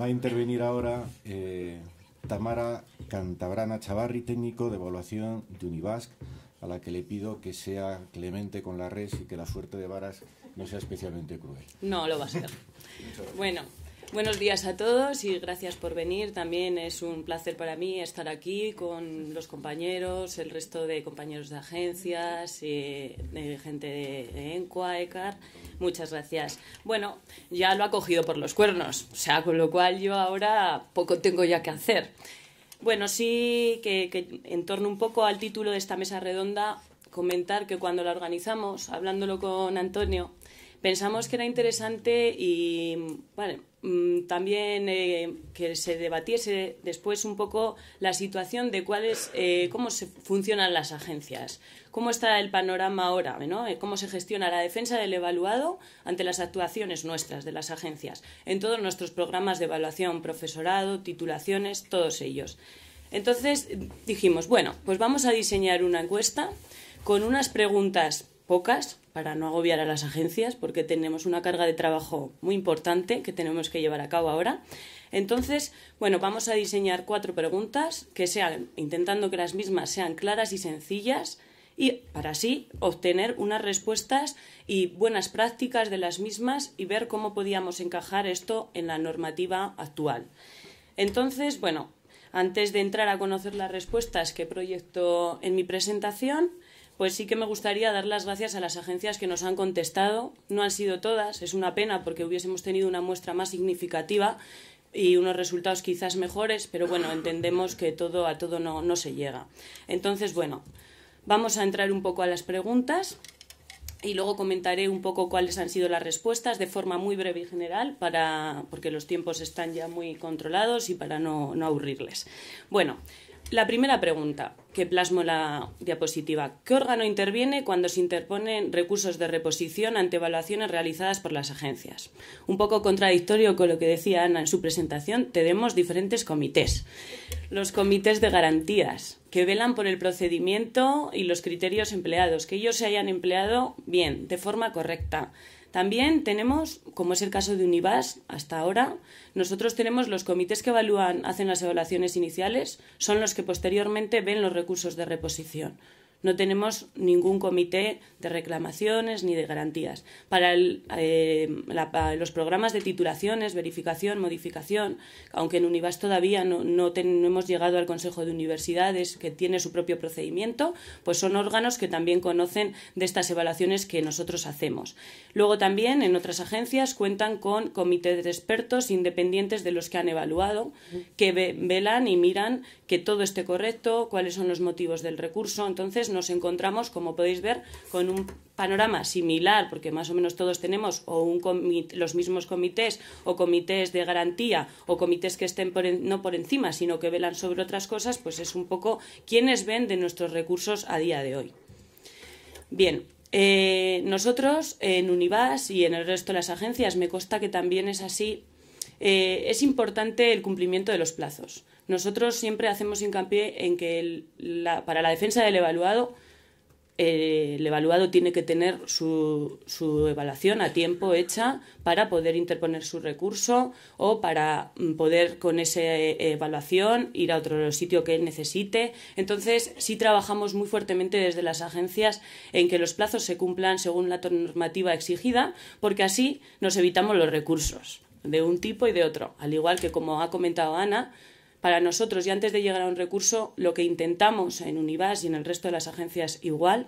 Va a intervenir ahora eh, Tamara Cantabrana Chavarri, técnico de evaluación de Univasc, a la que le pido que sea clemente con la res y que la suerte de Varas no sea especialmente cruel. No, lo va a ser. bueno. Buenos días a todos y gracias por venir. También es un placer para mí estar aquí con los compañeros, el resto de compañeros de agencias, y eh, gente de ENCUA, ECAR. Muchas gracias. Bueno, ya lo ha cogido por los cuernos, o sea, con lo cual yo ahora poco tengo ya que hacer. Bueno, sí que, que en torno un poco al título de esta mesa redonda, comentar que cuando la organizamos, hablándolo con Antonio, Pensamos que era interesante y mm, también eh, que se debatiese después un poco la situación de cuáles, eh, cómo se funcionan las agencias, cómo está el panorama ahora, eh, cómo se gestiona la defensa del evaluado ante las actuaciones nuestras de las agencias, en todos nuestros programas de evaluación, profesorado, titulaciones, todos ellos. Entonces dijimos, bueno, pues vamos a diseñar una encuesta con unas preguntas pocas para no agobiar a las agencias porque tenemos una carga de trabajo muy importante que tenemos que llevar a cabo ahora. Entonces, bueno, vamos a diseñar cuatro preguntas que sean, intentando que las mismas sean claras y sencillas y para así obtener unas respuestas y buenas prácticas de las mismas y ver cómo podíamos encajar esto en la normativa actual. Entonces, bueno, antes de entrar a conocer las respuestas que proyecto en mi presentación, pues sí que me gustaría dar las gracias a las agencias que nos han contestado. No han sido todas, es una pena porque hubiésemos tenido una muestra más significativa y unos resultados quizás mejores, pero bueno, entendemos que todo a todo no, se llega. Entonces, bueno, vamos a entrar un poco a las preguntas y luego comentaré un poco cuáles han sido las respuestas de forma muy breve y general para porque los tiempos están ya muy controlados y para no, no aburrirles. Bueno, la primera pregunta que plasmo la diapositiva. ¿Qué órgano interviene cuando se interponen recursos de reposición ante evaluaciones realizadas por las agencias? Un poco contradictorio con lo que decía Ana en su presentación, tenemos diferentes comités. Los comités de garantías, que velan por el procedimiento y los criterios empleados, que ellos se hayan empleado bien, de forma correcta, también tenemos, como es el caso de Univas hasta ahora, nosotros tenemos los comités que evalúan, hacen las evaluaciones iniciales, son los que posteriormente ven los recursos de reposición. No tenemos ningún comité de reclamaciones ni de garantías. Para eh, los programas de titulaciones, verificación, modificación, aunque en Univas todavía no, hemos llegado al Consejo de Universidades, que tiene su propio procedimiento, pues son órganos que también conocen de estas evaluaciones que nosotros hacemos. Luego también en otras agencias cuentan con comités de expertos independientes de los que han evaluado, que velan y miran que todo esté correcto, cuáles son los motivos del recurso. Entonces, nos encontramos, como podéis ver, con un panorama similar, porque más o menos todos tenemos los mismos comités o comités de garantía o comités que estén no por encima, sino que velan sobre otras cosas, pues es un poco quienes ven de nuestros recursos a día de hoy. Bien, eh, nosotros en Univas y en el resto de las agencias, me consta que también es así, eh, es importante el cumplimiento de los plazos. Nosotros siempre hacemos hincapié en que para la defensa del evaluado, eh, el evaluado tiene que tener su, su, evaluación a tiempo hecha para poder interponer su recurso o para mm, poder con esa eh, evaluación ir a otro sitio que él necesite. Entonces, sí trabajamos muy fuertemente desde las agencias en que los plazos se cumplan según la normativa exigida, porque así nos evitamos los recursos de un tipo y de otro. Al igual que, como ha comentado Ana, para nosotros y antes de llegar a un recurso, lo que intentamos en Univas y en el resto de las agencias igual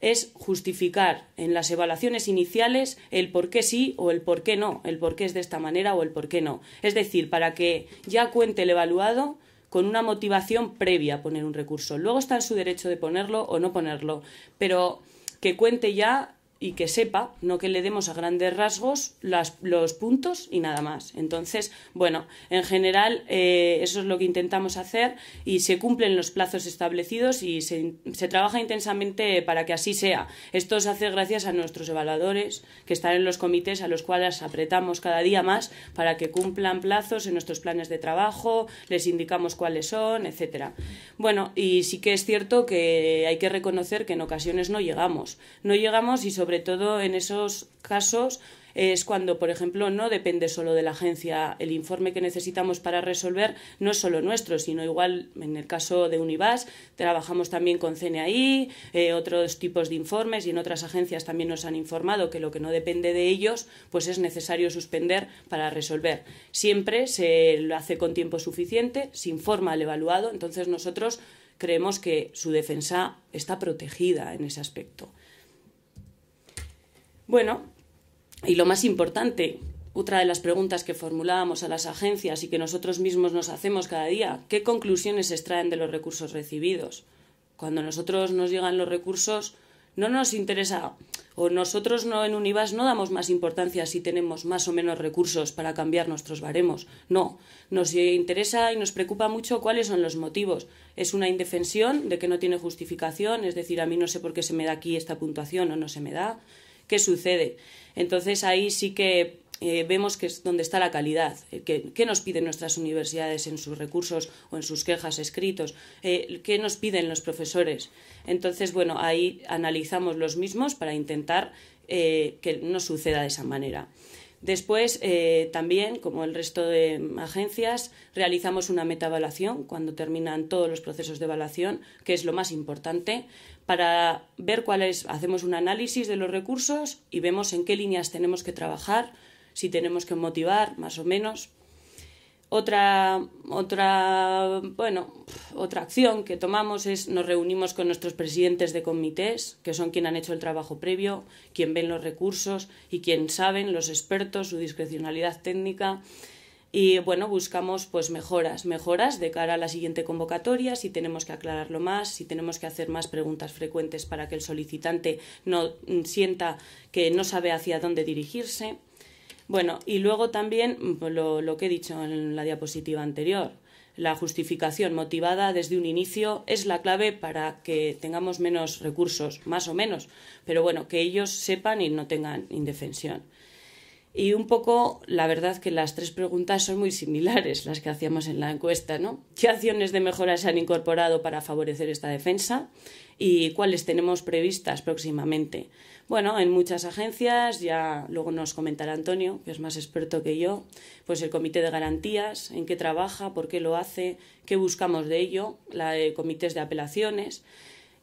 es justificar en las evaluaciones iniciales el por qué sí o el por qué no, el por qué es de esta manera o el por qué no. Es decir, para que ya cuente el evaluado con una motivación previa a poner un recurso. Luego está en su derecho de ponerlo o no ponerlo, pero que cuente ya y que sepa, no que le demos a grandes rasgos las, los puntos y nada más. Entonces, bueno, en general eh, eso es lo que intentamos hacer y se cumplen los plazos establecidos y se, se, trabaja intensamente para que así sea. Esto se hace gracias a nuestros evaluadores que están en los comités a los cuales apretamos cada día más para que cumplan plazos en nuestros planes de trabajo, les indicamos cuáles son, etcétera. Bueno, y sí que es cierto que hay que reconocer que en ocasiones no llegamos. No llegamos y sobre sobre todo en esos casos es cuando, por ejemplo, no depende solo de la agencia. El informe que necesitamos para resolver no es solo nuestro, sino igual en el caso de Univas trabajamos también con CNI, eh, otros tipos de informes y en otras agencias también nos han informado que lo que no depende de ellos, pues es necesario suspender para resolver. Siempre se lo hace con tiempo suficiente, se informa al evaluado, entonces nosotros creemos que su defensa está protegida en ese aspecto. Bueno, y lo más importante, otra de las preguntas que formulábamos a las agencias y que nosotros mismos nos hacemos cada día, ¿qué conclusiones se extraen de los recursos recibidos? Cuando nosotros nos llegan los recursos, no nos interesa o nosotros no en Univas no damos más importancia si tenemos más o menos recursos para cambiar nuestros baremos. No, nos interesa y nos preocupa mucho cuáles son los motivos. Es una indefensión de que no tiene justificación, es decir, a mí no sé por qué se me da aquí esta puntuación o no se me da qué sucede. Entonces ahí sí que eh, vemos que es donde está la calidad, eh, qué nos piden nuestras universidades en sus recursos o en sus quejas escritos, eh, qué nos piden los profesores. Entonces, bueno, ahí analizamos los mismos para intentar que no suceda de esa manera. Después, eh, también, como el resto de agencias, realizamos una metaevaluación cuando terminan todos los procesos de evaluación, que es lo más importante, para ver cuáles hacemos un análisis de los recursos y vemos en qué líneas tenemos que trabajar, si tenemos que motivar más o menos, otra, acción que tomamos es nos reunimos con nuestros presidentes de comités, que son quienes han hecho el trabajo previo, quien ven los recursos y quien saben, los expertos, su discrecionalidad técnica y bueno, buscamos pues mejoras, mejoras de cara a la siguiente convocatoria, si tenemos que aclararlo más, si tenemos que hacer más preguntas frecuentes para que el solicitante no mm, sienta que no sabe hacia dónde dirigirse. Bueno, y luego también mm, pues lo, que he dicho en la diapositiva anterior, la justificación motivada desde un inicio es la clave para que tengamos menos recursos, más o menos, pero bueno, que ellos sepan y no tengan indefensión. Y un poco, la verdad que las tres preguntas son muy similares las que hacíamos en la encuesta, ¿no? ¿Qué acciones de mejora se han incorporado para favorecer esta defensa? ¿Y cuáles tenemos previstas próximamente? Bueno, en muchas agencias, ya luego nos comentará Antonio, que es más experto que yo, pues el comité de garantías, en qué trabaja, por qué lo hace, qué buscamos de ello, la de comités de apelaciones.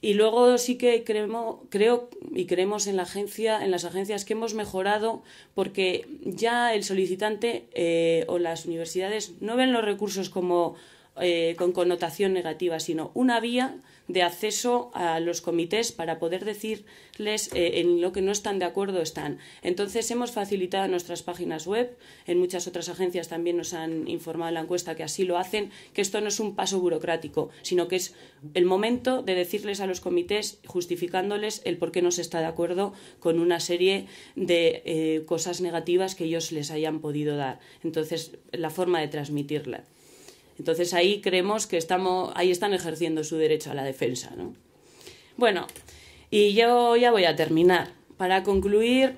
Y luego sí que creo y creemos en la agencia, en las agencias que hemos mejorado porque ya el solicitante eh, o las universidades no ven los recursos como eh, con connotación negativa, sino una vía de acceso a los comités para poder decirles eh, en lo que no están de acuerdo están. Entonces hemos facilitado nuestras páginas web, en muchas otras agencias también nos han informado en la encuesta que así lo hacen, que esto no es un paso burocrático, sino que es el momento de decirles a los comités, justificándoles el por qué no se está de acuerdo con una serie de eh, cosas negativas que ellos les hayan podido dar. Entonces, la forma de transmitirla. Entonces ahí creemos que estamos, ahí están ejerciendo su derecho a la defensa. ¿no? Bueno, y yo ya voy a terminar. Para concluir,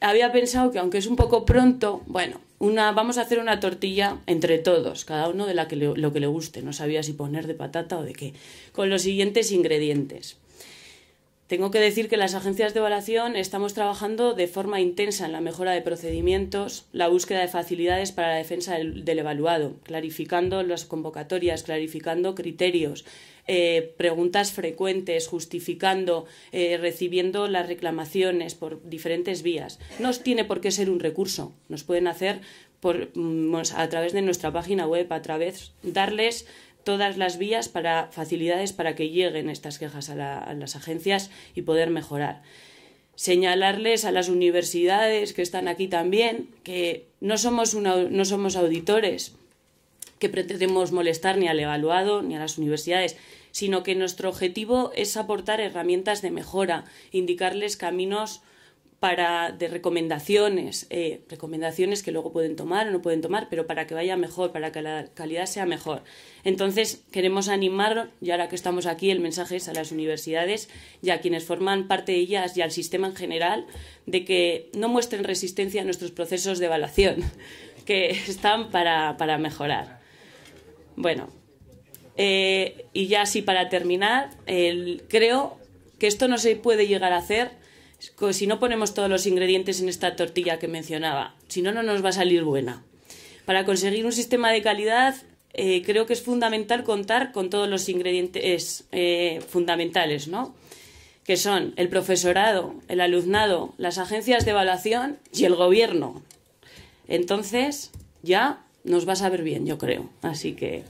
había pensado que aunque es un poco pronto, bueno, una, vamos a hacer una tortilla entre todos, cada uno de la que lo que le guste. No sabía si poner de patata o de qué. Con los siguientes ingredientes. Tengo que decir que las agencias de evaluación estamos trabajando de forma intensa en la mejora de procedimientos, la búsqueda de facilidades para la defensa del, evaluado, clarificando las convocatorias, clarificando criterios, eh, preguntas frecuentes, justificando, eh, recibiendo las reclamaciones por diferentes vías. No tiene por qué ser un recurso, nos pueden hacer por, mm, a través de nuestra página web, a través darles todas las vías para facilidades para que lleguen estas quejas a, las agencias y poder mejorar señalarles a las universidades que están aquí también que no somos, no somos auditores que pretendemos molestar ni al evaluado ni a las universidades, sino que nuestro objetivo es aportar herramientas de mejora, indicarles caminos para, de recomendaciones, eh, recomendaciones que luego pueden tomar o no pueden tomar, pero para que vaya mejor, para que la calidad sea mejor. Entonces, queremos animar, y ahora que estamos aquí, el mensaje es a las universidades y a quienes forman parte de ellas y al sistema en general, de que no muestren resistencia a nuestros procesos de evaluación, que están para, mejorar. Bueno, eh, y ya así para terminar, creo que esto no se puede llegar a hacer si no ponemos todos los ingredientes en esta tortilla que mencionaba, si no, no nos va a salir buena. Para conseguir un sistema de calidad, eh, creo que es fundamental contar con todos los ingredientes eh, fundamentales, ¿no? que son el profesorado, el alumnado, las agencias de evaluación y el gobierno. Entonces, ya nos va a saber bien, yo creo. Así que